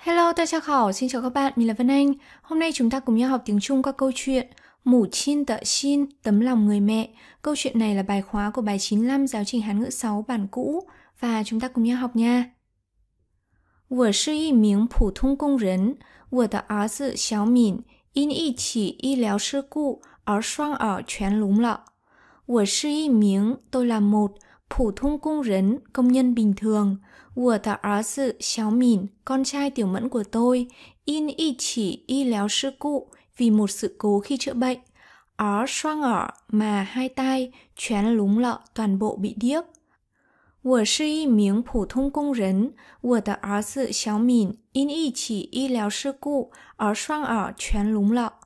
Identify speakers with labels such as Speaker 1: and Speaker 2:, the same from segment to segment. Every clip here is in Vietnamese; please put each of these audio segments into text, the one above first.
Speaker 1: Hello, tôi chào khảo, xin chào các bạn, mình là Vân Anh. Hôm nay chúng ta cùng nhau học tiếng Trung qua câu chuyện Mủ Chin Tợ Xin Tấm lòng người mẹ. Câu chuyện này là bài khóa của bài 95 giáo trình Hán ngữ 6 bản cũ và chúng ta cùng nhau học nha. 我是一名普通工人，我的儿子小敏因一起医疗事故而双耳全聋了。我是一名，tôi er er, là một, công nhân bình thường。我的儿子小敏, con trai tiểu mẫn của tôi, in y chỉ y léo sư cụ vì một sự cố khi chữa bệnh. Ó xoang ở mà hai tay, chén lúng lợ toàn bộ bị điếc. phổ thông y chỉ léo 我是一名普通工人，我的儿子小敏因一起医疗事故而双耳全聋了。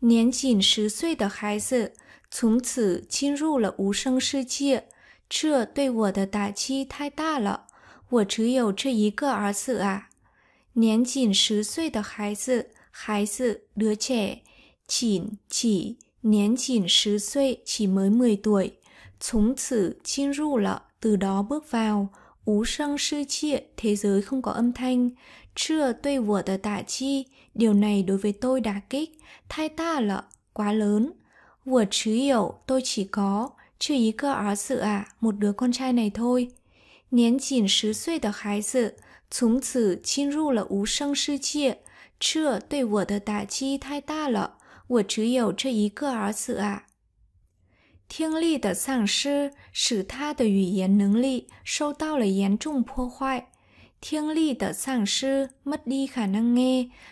Speaker 1: 年仅十岁的孩子从此进入了无声世界，这对我的打击太大了。我只有这一个儿子啊！年仅十岁的孩子，孩子 đứa trẻ，仅 chỉ 年仅十岁，chỉ mới 10 tuổi，从此进入了，từ đó bước vào。无声世界 thế giới không có âm thanh chưa tuy của tờ tạ chi điều này đối với tôi đả kích thay ta là quá lớn vừa chứ hiểu tôi chỉ có chưa ý cơ ở sự à một đứa con trai này thôi 年仅十岁的孩子从此进入了无声世界，这对我的打击太大了。我只有这一个儿子啊！听力的丧失使他的语言能力受到了严重破坏。听力的丧失，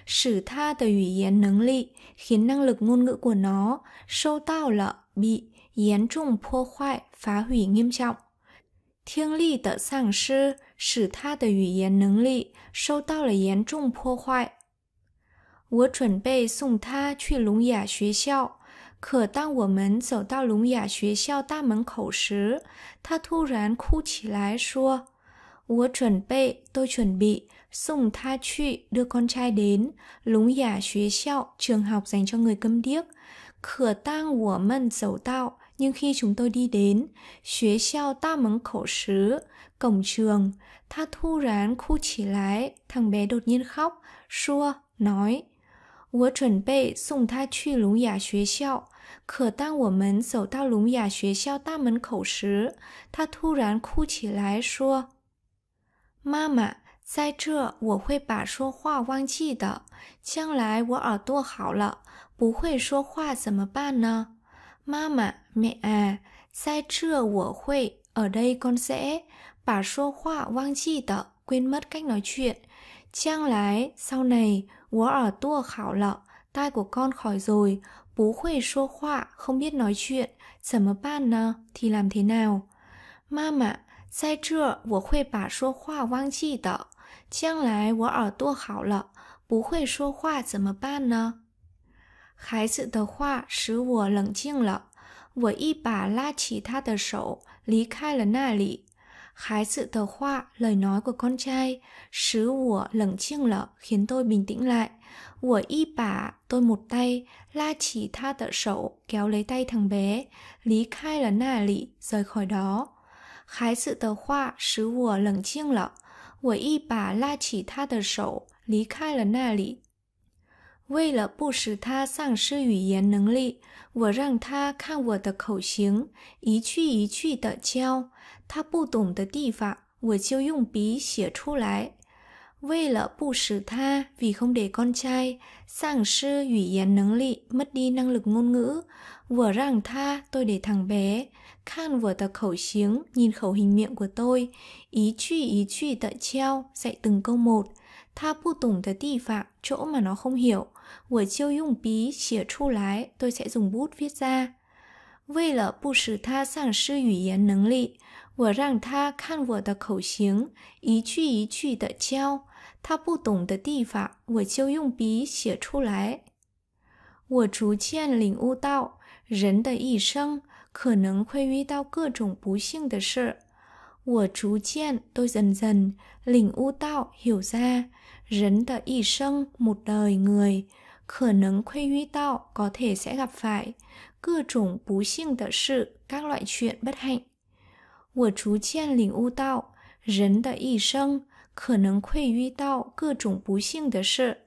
Speaker 1: 使他的语言能力，khiến năng lực ngôn ngữ của nó，受到了严重破坏，phá 听力的丧失使他的语言能力受到了严重破坏。我准备送他去聋哑学校，可当我们走到聋哑学校大门口时，他突然哭起来，说：“我准备，都准备送他去，con 把个孩子送到聋哑学校，学校给个人教。”可当我们走到，nhưng khi chúng tôi đi đến, x e o ta mắng khổ sứ, cổng trường, ta thu rán khu chỉ lái, thằng bé đột nhiên khóc, xua nói, 我准备送他去聋哑学校，可当我们走到聋哑学校大门口时，他突 x 哭起来说，妈妈，在这我会把说话忘记的，将来我耳朵好了，不会说话怎么办呢？Mama, mẹ à, sai trưa của huệ, ở đây con sẽ bà số khoa vang chi tợ, quên mất cách nói chuyện. Trang lái, sau này, quá ở tua khảo lợ, tai của con khỏi rồi, bố huệ số khoa không biết nói chuyện, sầm mà ban nè, thì làm thế nào? Mama, sai trưa của huệ bà số khoa vang chi tợ, 将来我耳朵好了，不会说话怎么办呢？孩子的话使我冷静了，我一把拉起他的手，离开了那里。Hái sự lời nói của con trai, sứ lẩn chiêng lợ khiến tôi bình tĩnh lại. Của y bà, tôi một tay, la chỉ tha tợ sổ, kéo lấy tay thằng bé, lý khai là na lị, rời khỏi đó. Hái sự tờ khoa, sứ lẩn chiêng lợ, của y bà la chỉ tha tờ sổ, lý khai là na lị, 为了不使他丧失语言能力，我让他看我的口型，一句一句的教。他不懂的地方，我就用笔写出来。为了不使他 vì không để con trai sang sư ủy 言 năng lực mất đi năng lực ngôn ngữ vừa rằng tha tôi để thằng bé khan vừa tập khẩu xiếng nhìn khẩu hình miệng của tôi ý truy ý truy tận treo dạy từng câu một 他不懂的地方，chỗ mà nó không hiểu，我就用笔写出来。tôi sẽ dùng bút viết ra。为了不使他丧失语言能力，我让他看我的口型，一句一句的教。他不懂的地方，我就用笔写出来。我逐渐领悟到，人的一生可能会遇到各种不幸的事。我逐渐，都认真领悟到，有 i 人的一生 một đời người 可能会遇到 có thể sẽ gặp phải 各种不幸的事 các loại chuyện bất hạnh 我逐渐领悟到人的一生可能会遇到各种不幸的事。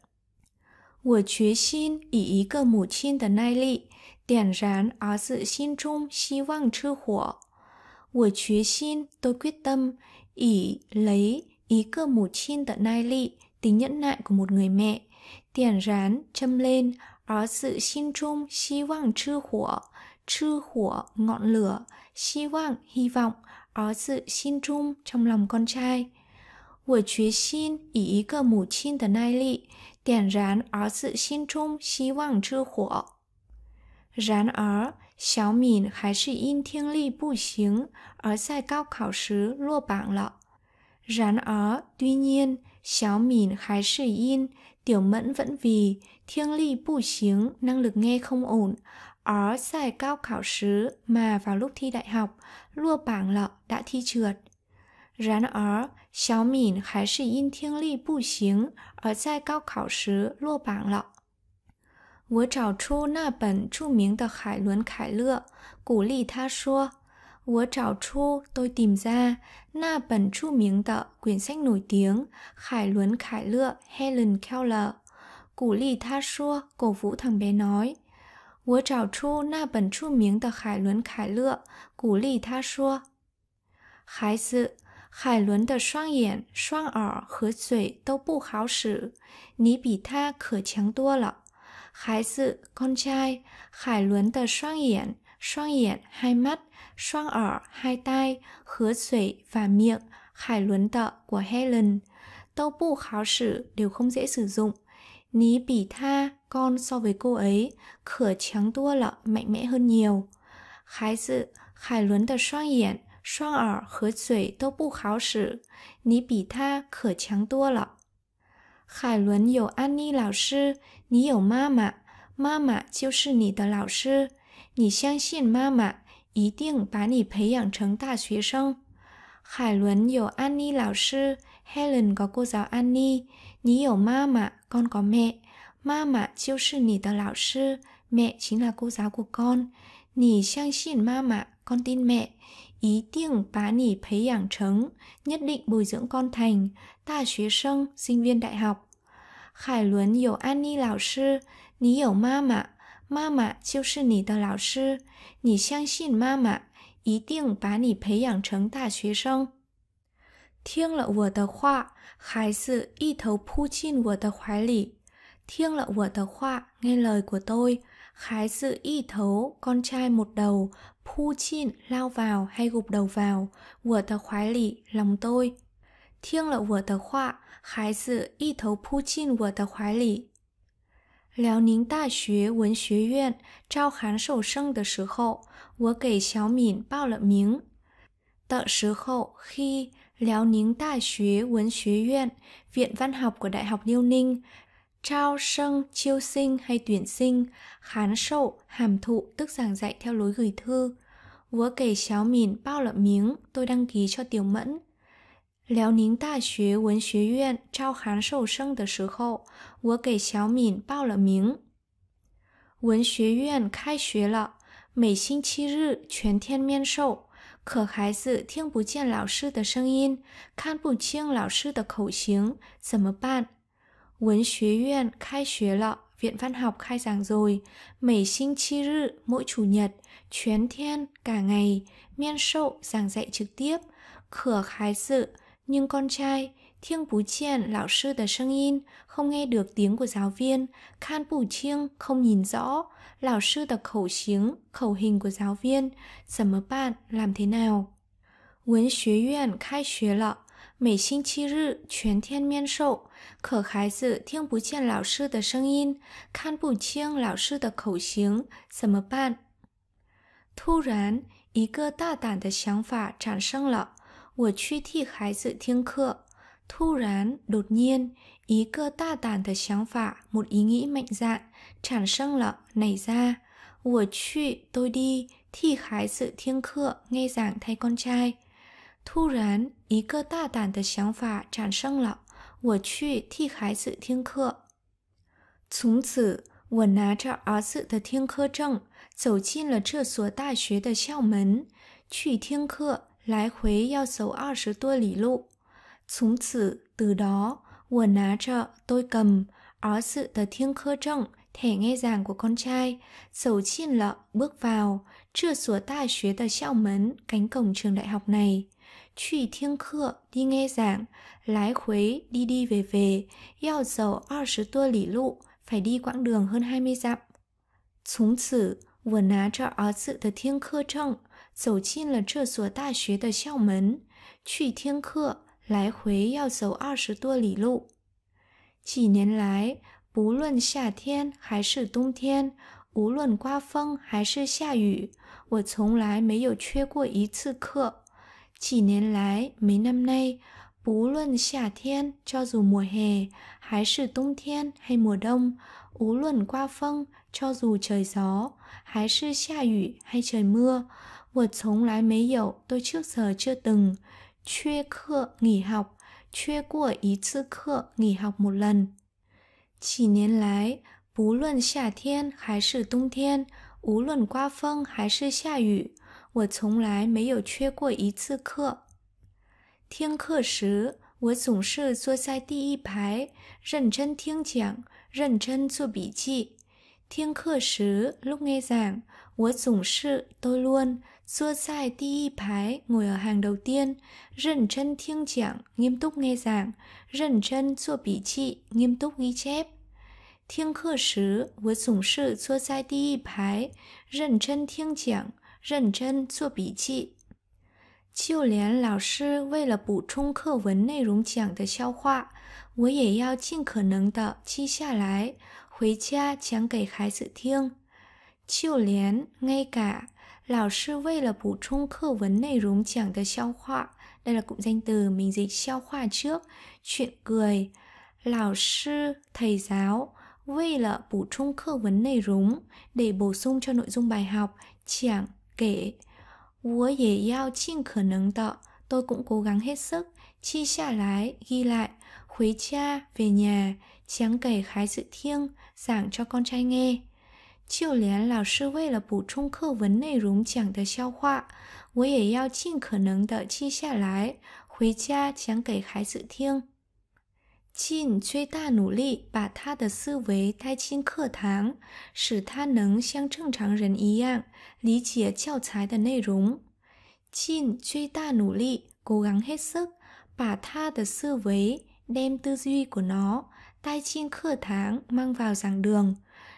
Speaker 1: 我决心以一个母亲的耐力点燃儿子心中希望之火。我决心，tôi quyết tâm，以 lấy 一个母亲的耐力 tính nhẫn nại của một người mẹ, tiền rán, châm lên, ở sự xin chung, hy vọng chư hỏa, chư hỏa, ngọn lửa, hy vọng, hy vọng, ở sự xin chung trong lòng con trai. Của chúa xin, ý ý cờ mù chin tờ nai lị, tiền rán ở sự xin chung, hy vọng chư hỏa. Rán ở, 小敏还是因听力不行而在高考时落榜了。然而，tuy nhiên, khái tiểu mẫn vẫn vì thiêng ly bù xíng năng lực nghe không ổn ở giải cao khảo sứ mà vào lúc thi đại học lua bảng lọ đã thi trượt. Rán ở, Xiao Min khái sĩ in thiêng ly bù xính ở giải cao khảo sứ lua bảng lọ. 我找出那本著名的海伦·凯勒，鼓励他说：“我找出都顶ม那本著名的滚圣女丁海伦凯勒 Helen Keller，鼓励他说：“狗福腾别挠。”我找出那本著名的海伦凯勒，鼓励他说：“孩子，海伦的双眼、双耳和嘴都不好使，你比他可强多了。”孩子，con t r a 海伦的双眼、双眼 hai mắt, 双耳 hai tai, hứa sủy và miệng, khải của Helen. Tâu đều không dễ sử dụng. Ní bỉ tha con so với cô ấy, khở trắng tua lợ mạnh mẽ hơn nhiều. Khái dự, khải luấn tờ xoang yển, xoang 你相信妈妈一定把你培养成大学生。海伦有安妮老师，Helen có cô giáo an Annie。你有妈妈，con có mẹ。妈妈就是你的老师，mẹ chính là cô giáo của con。你相信妈妈，con tin mẹ。ý tưởng bá nỉ phấy giảng trứng, nhất định bồi dưỡng con thành, ta xuế sinh, sinh viên đại học. Khải Luân Annie lão sư, ní hiểu ma mạ, 妈妈就是你的老师，你相信妈妈，一定把你培养成大学生。听了我的话，孩子一头扑进我的怀里。听了我的话 n 了 h e a 孩子一头 con trai một đầu，扑进 lao vào hay gục đầu vào，我的怀里 lòng tôi。听了我的话，孩子一头扑进我的怀里。辽宁大学文学院招函授生的时候，我给小敏报了名。Tờ sứ khẩu khi Léo Níng Đại Xuế Huấn Xuế Viện, Viện Văn học của Đại học Liêu Ninh, trao sân, chiêu sinh hay tuyển sinh, khán sậu, hàm thụ tức giảng dạy theo lối gửi thư. Vua kể xéo mìn bao lợm miếng, tôi đăng ký cho Tiểu Mẫn. 辽宁大学文学院招函授生的时候，我给小敏报了名。文学院开学了，每星期日全天面授，可孩子听不见老师的声音，看不清老师的口型，怎么办？文学院开学了，viện văn học khai giảng rồi，每星期日 mỗi chủ nhật，全天 cả ngày 面授 giảng dạy trực tiếp cửa Nhưng con trai, Thiêng Bú Chiên, lão sư tờ Sơn In, không nghe được tiếng của giáo viên, Khan Bù Chiêng không nhìn rõ, lão sư tờ khẩu xiếng, khẩu hình của giáo viên, sầm mở bạn làm thế nào. Nguyễn Xuế Yuan khai xuế lọ, Mỹ sinh chi rư, truyền thiên miên sộ, khở khái dự Thiêng Bú Chiên lão sư tờ Sơn In, Khan Bù Chiêng lão sư tờ khẩu xiếng, sầm mơ bạn. Thu rán, ý cơ ta tản tờ sáng phả tràn sân lọ, 我去替孩子听课，突然，突然，一个大胆的想法，一个意义，产生了，内去，我去，我，我替孩子听课，内去，太公差。突然，一个大胆的想法我去，了，我去，替孩子听我从此，我拿着儿子的听课证，走进了这所大去，的校门，去，听课，来回要走二十多里路。从此 từ đó, 我拿着 tôi cầm ó sự tờ thiên khơ trọng thẻ nghe giảng của con trai, dầu chiên lợ bước vào, chưa sủa tai xuế tờ xiao mến cánh cổng trường đại học này. Truy thiên khựa đi nghe giảng, lái khuế đi đi về về, yêu dầu 20 tua lỉ lụ, phải đi quãng đường hơn 20 dặm. Chúng tử vừa ná cho ó sự tờ thiên khơ trọng 走进了这所大学的校门，去听课，来回要走二十多里路。几年来，不论夏天还是冬天，无论刮风还是下雨，我从来没有缺过一次课。几年来，没那么累。不论夏天叫做摸黑，还是冬天黑 a 冬，无论刮风叫做 o d 还是下雨还 a 摸。我从来没有，我以前还从缺课、nghỉ học，缺过一次课、nghỉ học 几年来，不论夏天还是冬天，无论刮风还是下雨，我从来没有缺过一次课。听课时，我总是坐在第一排，认真听讲，认真做笔记。听课时，lúc nghe giảng，我总是 tôi luôn 坐在第一排我要 ồ i ở h 认真听讲 nghiêm t ú 认真做笔记 n g h i ê 听课时我总是坐在第一排认真听讲认真做笔记就连老师为了补充课文内容讲的消化我也要尽可能的记下来回家讲给孩子听就连 n g 老师为了补充课文内容讲的笑话，đây là cụm danh từ mình dịch trước chuyện cười. Lão sư, thầy giáo, vì là bổ sung cơ vấn nội dung để bổ sung cho nội dung bài học, chẳng kể. Wǒ yě yào qīn khả nấng tợ, tôi cũng cố gắng hết sức, chi xa lái, ghi lại, khuấy cha, về nhà, chẳng kể khái sự thiêng, giảng cho con trai nghe. 就连老师为了补充课文内容讲的笑话，我也要尽可能的记下来，回家讲给孩子听。尽最大努力把他的思维带进课堂，使他能像正常人一样理解教材的内容。尽最大努力鼓昂黑色，把他的思维，nei zi jui guo na，带进课堂，mang vào rằng đường。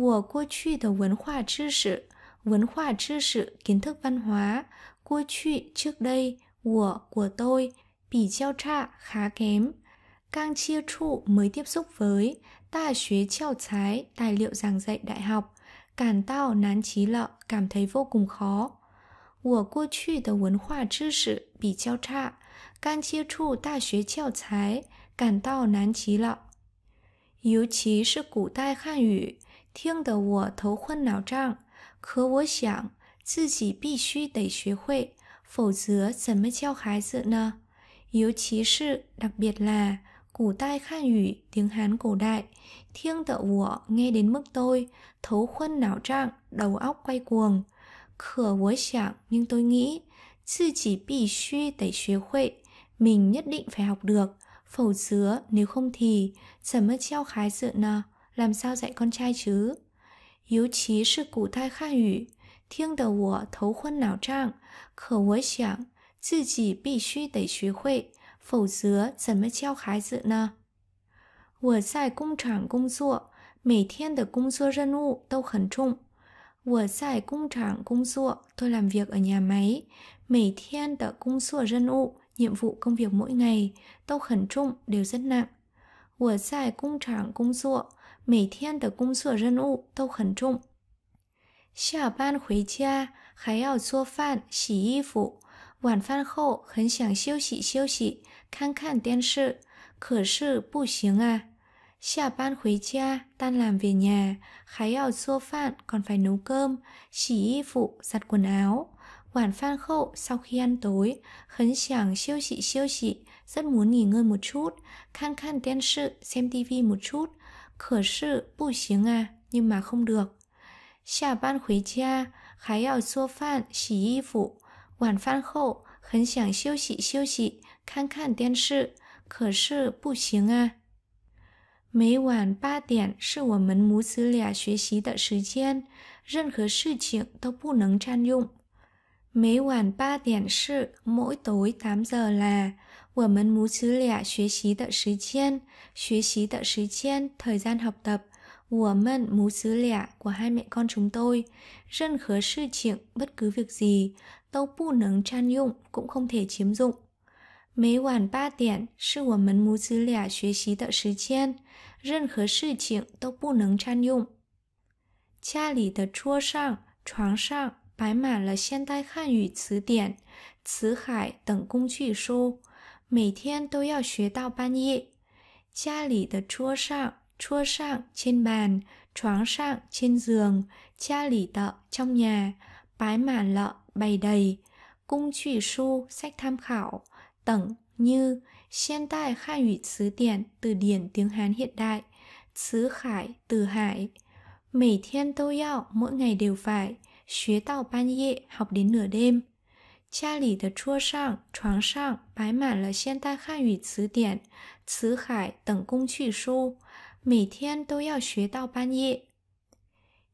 Speaker 1: 我过去的文化知识文化知识 kiến thức văn hóa 过去 trước đây của của tôi bị giao trạ khá kém càng chia trụ mới tiếp xúc với ta xuế treo trái tài liệu giảng dạy đại học cản tao nán trí lợ cảm thấy vô cùng khó 我过去的文化知识比较差，刚接触大学教材，感到难极了。尤其是古代汉语，听得我头昏脑胀。可我想自己必须得学会，否则怎么教孩子呢？尤其是 đặc biệt là cổ tai khan 语 tiếng Hán cổ đại, thiêng tự của nghe đến mức tôi thấu khuân não trạng, đầu óc quay cuồng. Khở với chẳng nhưng tôi nghĩ, sư chỉ bị suy tẩy xuế huệ, mình nhất định phải học được, phẩu dứa nếu không thì, sầm mất treo khái dự nà làm sao dạy con trai chứ? Yếu chí sự cụ thai khan yu, thiên đầu của thấu khuân não trạng, khở với chẳng, tự chỉ bị suy đẩy suy huệ, phẩu dứa dần mới treo khái dự nè. 我在工厂工作，每天的工作任务都很重。我在工厂工作，tôi làm việc ở nhà máy nhiệm vụ công việc mỗi ngày, tâu khẩn trung đều rất nặng. 我在工厂工作每天的工作任务都很重下班回家还要做饭洗衣服晚饭后很想休息休息看看电视可是不行啊下班回家当然 v i 还要做饭赶快 no 更洗衣服撒姑娘晚饭后稍黑很想休息休息 rất muốn nghỉ ngơi một chút, khan khăn điện sự, xem tivi một chút, khở sự, bù xiếng à, nhưng mà không được. Xả ban khuấy cha, khái ảo xua phan, xỉ y phụ, hoàn phan khổ, khấn sẵn siêu xị siêu xị, khăn khăn điện sự, khở sự, bù xiếng à. Mấy hoàn ba điện sự của mình mú xứ lẻ xuyế xí tận thời gian, dân khớ sự chuyện tốc bù nấng chan dụng. Mấy hoàn ba điện sự mỗi tối 8 giờ là 我们母子俩学习的时间，学习的时间，thời gian học tập, 我们母子俩 của hai mẹ con chúng tôi, dân khớ sự chuyện, bất cứ việc gì, tâu bu nấng chan dụng, cũng không thể chiếm dụng. Mấy hoàn ba tiền, sự 每天都要学到半夜。家里的桌上、桌上 trên bàn, choáng 上 trên giường, cha trong nhà, bái màn lợ bày đầy, cung trụy su sách tham khảo, tẩn như Hiện tại Khan từ điển tiếng Hán hiện đại, xứ khải từ hải. Mỗi thiên tô yao, mỗi ngày đều phải, xuế tàu ban ye, học đến nửa đêm. 家里的桌上、床上摆满了《现代汉语词典》《辞海》等工具书，每天都要学到半夜。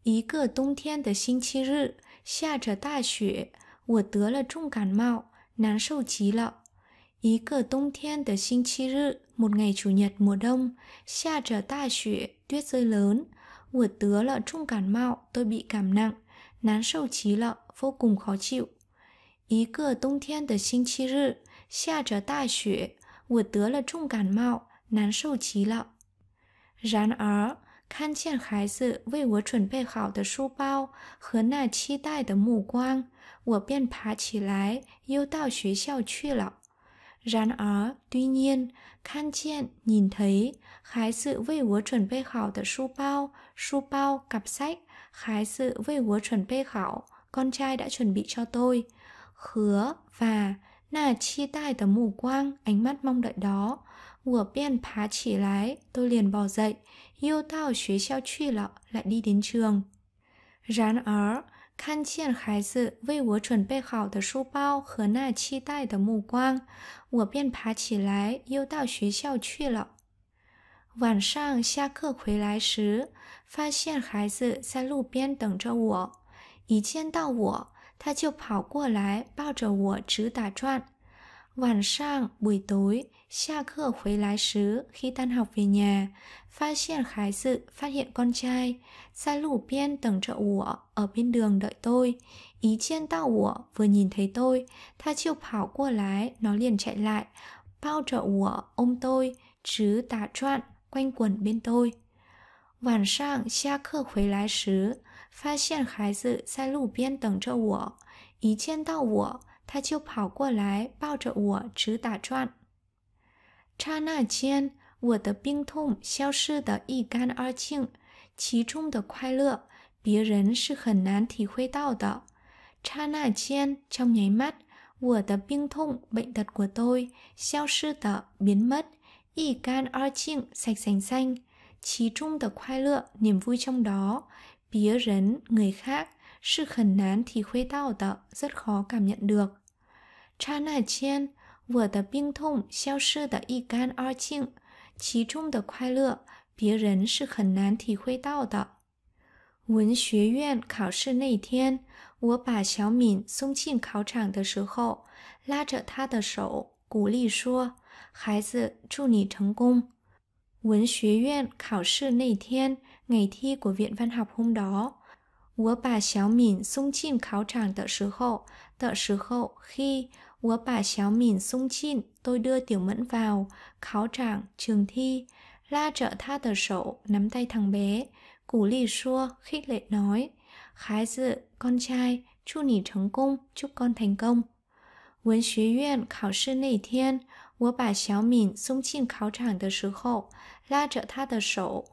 Speaker 1: 一个冬天的星期日，下着大雪，我得了重感冒，难受极了。一个冬天的星期日，下着大雪我得了重感冒都 ô i bị 一个冬天的星期日，下着大雪，我得了重感冒，难受极了。然而，看见孩子为我准备好的书包和那期待的目光，我便爬起来又到学校去了。然而，对面看见 nhìn thấy，孩子为我准备好的书包，书包 cặp sách，孩子为我准备好，con trai đã chuẩn bị cho tôi。và là chi tai tấm mù quang, ánh mắt mong đợi đó. vừa biên phá chỉ lái, tôi liền bò dậy, yêu tao xuế xeo truy lọ, lại đi đến trường. Rán ở, 看见孩子为我准备好的书包和那期待的目光，我便爬起来，又到学校去了。晚上下课回来时，发现孩子在路边等着我。一见到我，他就跑过来抱着我直打转。晚上, buổi tối, 下课回来时 khi tan học về nhà, phát hiện Khái phát hiện con trai, ra lũ biên tầng trợ của ở bên đường đợi tôi. Ý trên tao của vừa nhìn thấy tôi, tha chiêu 跑过来, nó liền chạy lại, bao trợ của ôm tôi, chứ tả trọn, quanh quẩn bên tôi. 晚上下课回来时发现孩子在路边等着我一见到我他就跑过来抱着我直打转刹那间我的病痛消失得一干二净其中的快乐别人是很难体会到的刹那间将你们我的病痛没得过多消失得明们一干二净食星星其中的快乐你非常多别人、người khác, sự khẩn nán thì khuây tao ở tợ rất khó cảm nhận được. Trán ở trên vừa tợ biêng thủng, xao xèt 的一干二净，其中的快乐别人是很难体会到的。文学院考试那天，我把小敏送进考场的时候，拉着她的手，鼓励说：“孩子，祝你成功。”文学院考试那天。ngày thi của Viện Văn học hôm đó. bà bà xéo xéo mỉn mỉn sung sung chim khảo tràng sứ sứ khi chim tôi đưa Tiểu Mẫn vào khảo tràng trường thi, la trợ tha tờ sổ, nắm tay thằng bé, củ lì xua, khích lệ nói, khái dự, con trai, chu nỉ thành công, chúc con thành công. Huấn xế viện khảo sư nầy thiên, bà xéo mỉn sung chim khảo 我把小敏送进考场的时候，拉着她的手。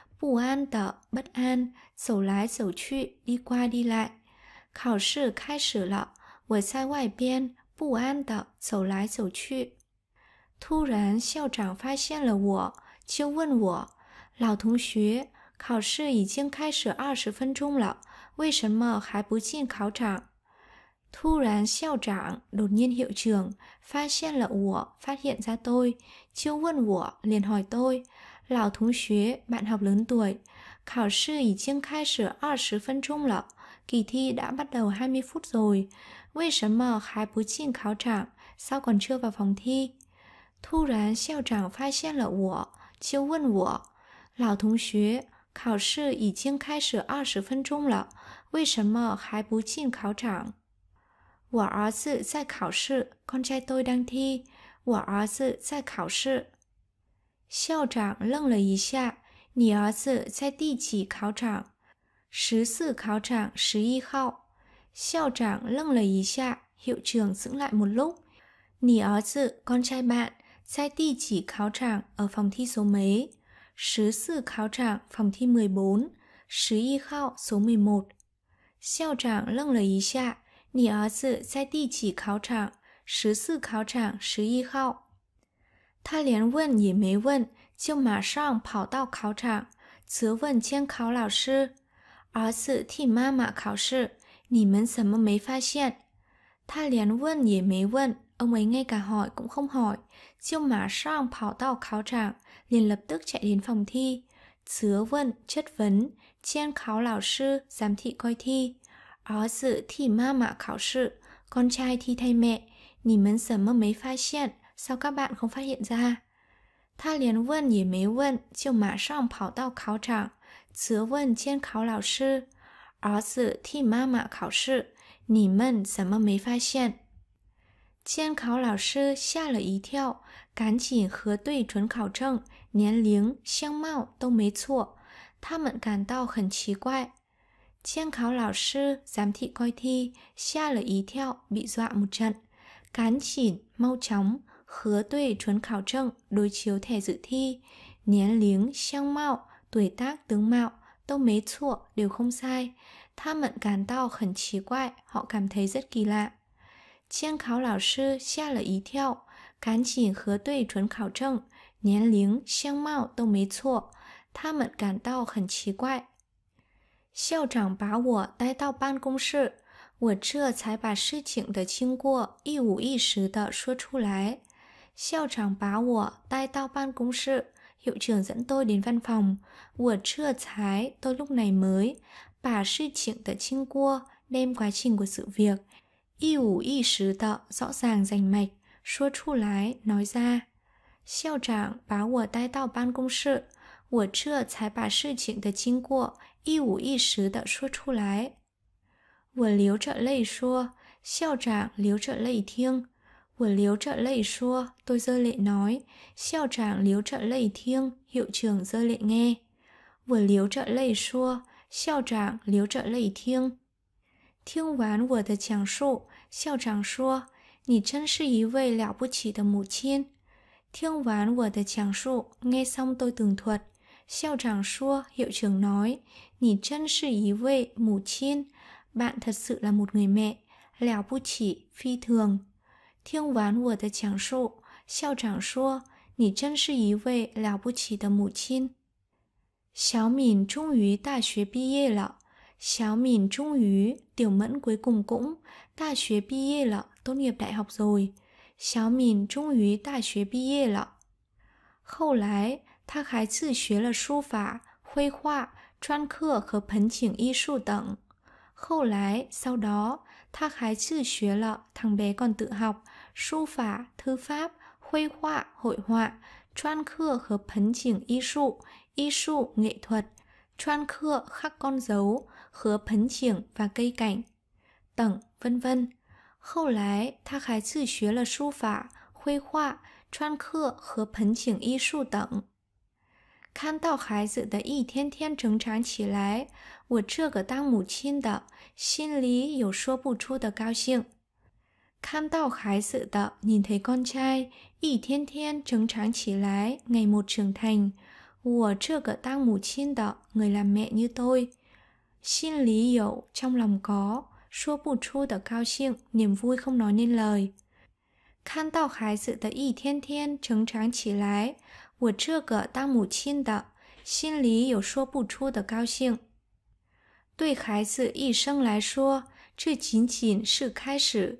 Speaker 1: 不安的 bất an，走来走去，đi qua đi lại。考试开始了，我在外边不安的走来走去。突然，校长发现了我，就问我：“老同学，考试已经开始二十分钟了，为什么还不进考场？”突然，校长 đột nhiên hiệu trưởng phát hiện là tôi, phát hiện ra tôi, chưa hỏi tôi 老同学, bạn học lớn tuổi, 考试已经开始二十分钟了，kỳ thi đã bắt đầu 20 phút rồi. 为什么还不进考场？sao còn chưa vào phòng thi？突然校长发现了我，就问我：“老同学，考试已经开始二十分钟了，为什么还不进考场？”我儿子在考试，con trai tôi đang thi。我儿子在考试。校长愣了一下：“你儿子在第几考场？十四考场十一号。”校长愣了一下，校长愣了一下，校长愣了一下，校长愣了一下，校长愣了一下，校长愣了一下，校长愣了一下，校一号校长愣校长愣了一下，校长愣了一下，校长愣了一下，校一下，一他连问也没问，就马上跑到考场，责问监考老师：“儿子替妈妈考试，你们怎么没发现？”他连问也没问，ông ấy ngay cả hỏi cũng không hỏi, chiêu mà sang 跑到 khảo trạng, liền lập tức chạy đến phòng thi. Chứa vận, chất vấn, chen khảo lão sư, giám thị coi thi. ở dự thì ma mạ khảo sự, con trai thi thay mẹ, nì mấn sớm mơ mấy phát hiện, sao các bạn không 发现 ra？他连问也没问，就马上跑到考场责问监考老师：“儿子替妈妈考试，你们怎么没发现？”监考老师吓了一跳，赶紧核对准考证，年龄、相貌都没错，他们感到很奇怪。监考老师、giám thị coi thi 吓了一跳，bị dọa một trận，赶紧、mau chóng 核对准考证 đối chiếu thẻ dự thi, niên liếng, 相貌, tuổi tác, tướng mạo, đâu mấy chua đều không sai. Tha mận cảm tao khẩn trí quại, họ cảm thấy rất kỳ lạ. Chiên khảo lão sư xa là ý theo, cán chỉ hứa tuổi chuẩn khảo 证, niên liếng, 相貌都没错，他们感到很奇怪。校长把我带到办公室，我这才把事情的经过一五一十的说出来。校 trưởng báo của tay tao ban công sự, hiệu trưởng dẫn tôi đến văn phòng. Buổi trưa thái tôi lúc này mới, bà sư trưởng tại Trinh Cua đem quá trình của sự việc, y ủ y sứ tợ rõ ràng rành mạch, xua chu lái nói ra. 校长把我带到办公室，我这才把事情的经过一五一十的说出来。我流着泪说，校长流着泪听。vừa liếu trợ xua tôi dơ lệ nói, xiao chàng liếu trợ lệ thiêng, hiệu trưởng dơ lệ nghe. Vừa liếu trợ lệ xua, xiao chàng liếu trợ lệ thiêng. Thiêng ván vừa thật chẳng sụ, xiao chàng xua, nì chân sư ý vây lão bút chỉ tầm mù chiên. Thiêng ván vừa thật chẳng sụ, nghe xong tôi tường thuật. Xiao chàng xua, hiệu trưởng nói, nì chân sư ý vây mù chiên, bạn thật sự là một người mẹ, lão bút chỉ phi thường. 听完我的讲述校长说你真是一位了不起的母亲小敏终于大学毕业了小敏终于顶门鬼公公大学毕业了都念不太好小敏终于大学毕业了后来他还自学了书法绘画篆刻和盆景艺术等后来扫到他还自学了唐白干读好书法、thư pháp、绘画、hội họa, phấn choan khơ 和盆景艺术、艺术 nghệ thuật, choan khơ khắc con dấu, khứa phấn triển và cây cảnh, tầng, vân vân. Hậu lái, ta khái sự xuế là su phả, huy họa, phấn y choan khơ 和盆景艺术等。看到孩子的一天天成长起来，我这个当母亲的心里有说不出的高兴。看到孩子的 nhìn thấy con trai, 一天天成长起来 ngày một trưởng thành. 我这个当母亲的 người làm mẹ như tôi. 心里有 trong lòng có, 说不出的高兴 niềm vui không nói nên lời. 看到孩子的一天天成长起来，我这个当母亲的心里有说不出的高兴。对孩子一生来说，这仅仅是开始。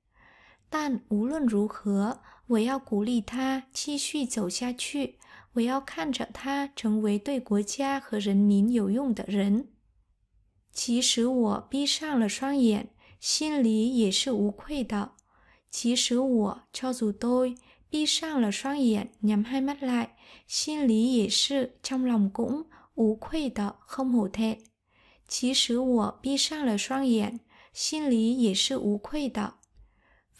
Speaker 1: 但无论如何，我要鼓励他继续走下去。我要看着他成为对国家和人民有用的人。其实我闭上了双眼，心里也是无愧的。其实我超 r 堆闭上了双眼，g c 没来，心里也是 k h ô 无愧的 ổ 母 h ẹ n 其实我闭上了双眼，心里也是无愧的。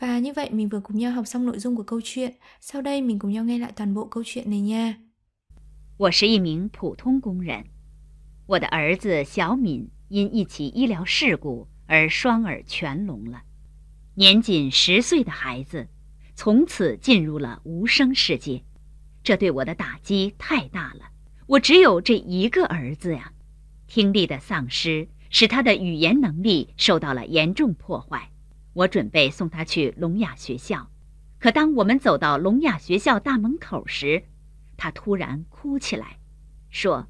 Speaker 1: và như vậy mình vừa cùng nhau học xong nội dung của câu chuyện. sau đây mình cùng nhau nghe lại toàn bộ câu chuyện này nha.
Speaker 2: 我是一名普通工人。我的儿子小敏因一起医疗事故而双耳全聋了。年仅十岁的孩子从此进入了无声世界，这对我的打击太大了。我只有这一个儿子呀。听力的丧失使他的语言能力受到了严重破坏。我准备送他去聋哑学校，可当我们走到聋哑学校大门口时，他突然哭起来，说：“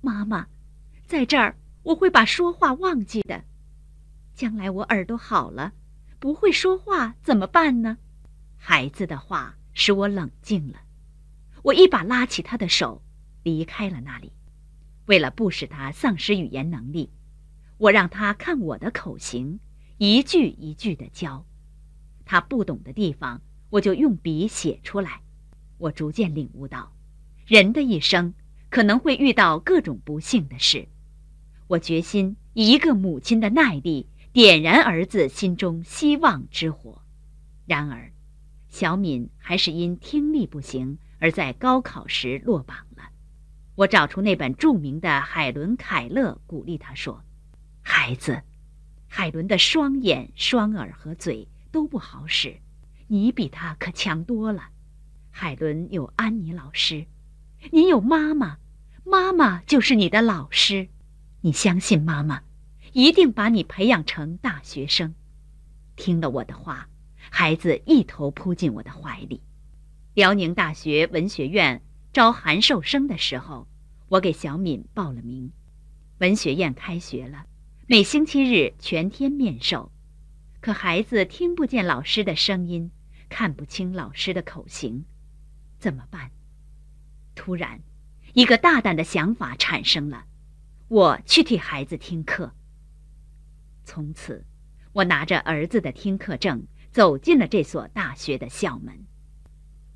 Speaker 2: 妈妈，在这儿我会把说话忘记的，将来我耳朵好了，不会说话怎么办呢？”孩子的话使我冷静了，我一把拉起他的手，离开了那里。为了不使他丧失语言能力，我让他看我的口型。一句一句的教，他不懂的地方，我就用笔写出来。我逐渐领悟到，人的一生可能会遇到各种不幸的事。我决心以一个母亲的耐力，点燃儿子心中希望之火。然而，小敏还是因听力不行而在高考时落榜了。我找出那本著名的《海伦·凯勒》，鼓励他说：“孩子。”海伦的双眼、双耳和嘴都不好使，你比她可强多了。海伦有安妮老师，你有妈妈，妈妈就是你的老师。你相信妈妈，一定把你培养成大学生。听了我的话，孩子一头扑进我的怀里。辽宁大学文学院招函授生的时候，我给小敏报了名。文学院开学了。每星期日全天面授，可孩子听不见老师的声音，看不清老师的口型，怎么办？突然，一个大胆的想法产生了：我去替孩子听课。从此，我拿着儿子的听课证走进了这所大学的校门，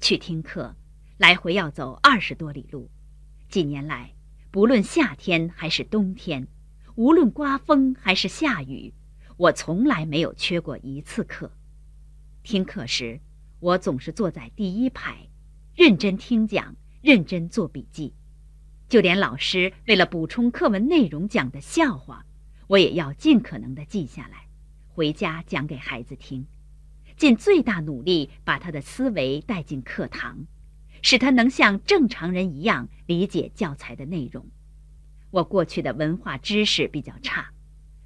Speaker 2: 去听课，来回要走二十多里路。几年来，不论夏天还是冬天。无论刮风还是下雨，我从来没有缺过一次课。听课时，我总是坐在第一排，认真听讲，认真做笔记。就连老师为了补充课文内容讲的笑话，我也要尽可能的记下来，回家讲给孩子听，尽最大努力把他的思维带进课堂，使他能像正常人一样理解教材的内容。我过去的文化知识比较差，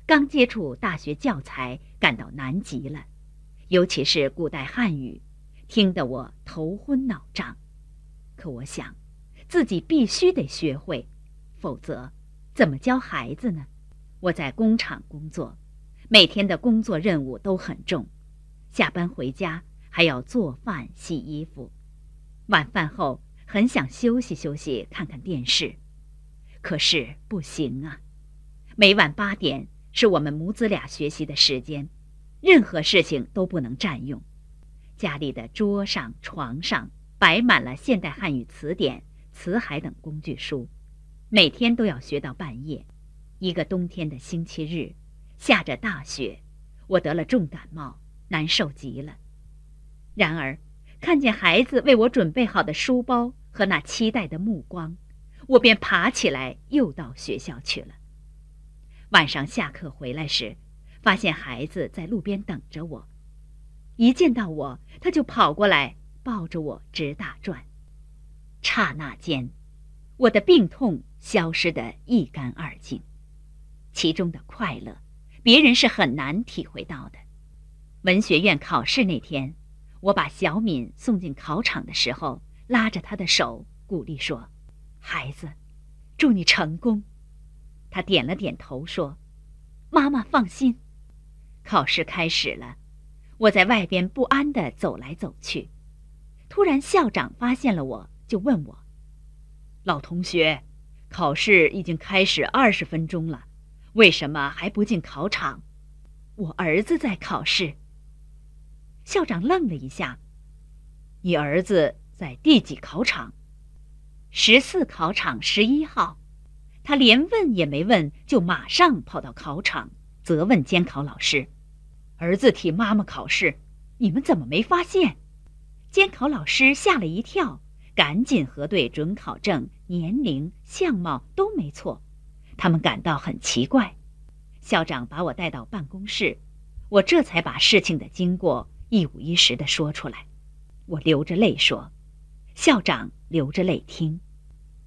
Speaker 2: 刚接触大学教材感到难极了，尤其是古代汉语，听得我头昏脑胀。可我想，自己必须得学会，否则怎么教孩子呢？我在工厂工作，每天的工作任务都很重，下班回家还要做饭、洗衣服。晚饭后很想休息休息，看看电视。可是不行啊！每晚八点是我们母子俩学习的时间，任何事情都不能占用。家里的桌上、床上摆满了《现代汉语词典》《辞海》等工具书，每天都要学到半夜。一个冬天的星期日，下着大雪，我得了重感冒，难受极了。然而，看见孩子为我准备好的书包和那期待的目光。我便爬起来，又到学校去了。晚上下课回来时，发现孩子在路边等着我。一见到我，他就跑过来，抱着我直打转。刹那间，我的病痛消失得一干二净。其中的快乐，别人是很难体会到的。文学院考试那天，我把小敏送进考场的时候，拉着她的手，鼓励说。孩子，祝你成功。他点了点头说：“妈妈放心。”考试开始了，我在外边不安地走来走去。突然，校长发现了我，就问我：“老同学，考试已经开始二十分钟了，为什么还不进考场？”“我儿子在考试。”校长愣了一下：“你儿子在第几考场？”十四考场十一号，他连问也没问，就马上跑到考场责问监考老师：“儿子替妈妈考试，你们怎么没发现？”监考老师吓了一跳，赶紧核对准考证、年龄、相貌都没错，他们感到很奇怪。校长把我带到办公室，我这才把事情的经过一五一十的说出来。我流着泪说。校长流着泪听，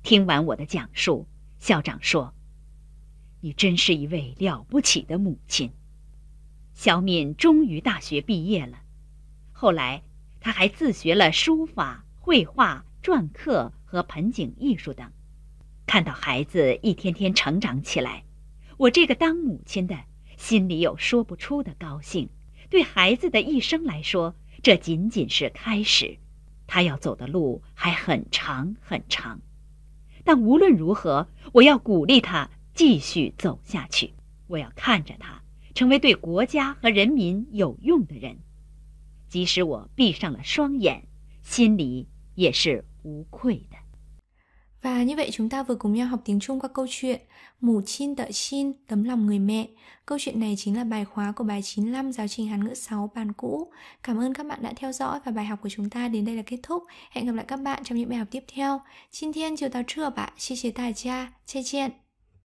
Speaker 2: 听完我的讲述，校长说：“你真是一位了不起的母亲。”小敏终于大学毕业了，后来她还自学了书法、绘画、篆刻和盆景艺术等。看到孩子一天天成长起来，我这个当母亲的心里有说不出的高兴。对孩子的一生来说，这仅仅是开始。他要走的路还很长很长，但无论如何，我要鼓励他继续走下去。我要看着他成为对国家和人民有用的人，即使我闭上
Speaker 1: 了双眼，心里也是无愧的。Và như vậy chúng ta vừa cùng nhau học tiếng Trung qua câu chuyện Mù chin tợ chin, tấm lòng người mẹ. Câu chuyện này chính là bài khóa của bài 95 giáo trình Hán ngữ 6 bàn cũ. Cảm ơn các bạn đã theo dõi và bài học của chúng ta đến đây là kết thúc. Hẹn gặp lại các bạn trong những bài học tiếp theo. Xin thiên chiều tao trưa bạn, chia chế tài cha, che chẹn.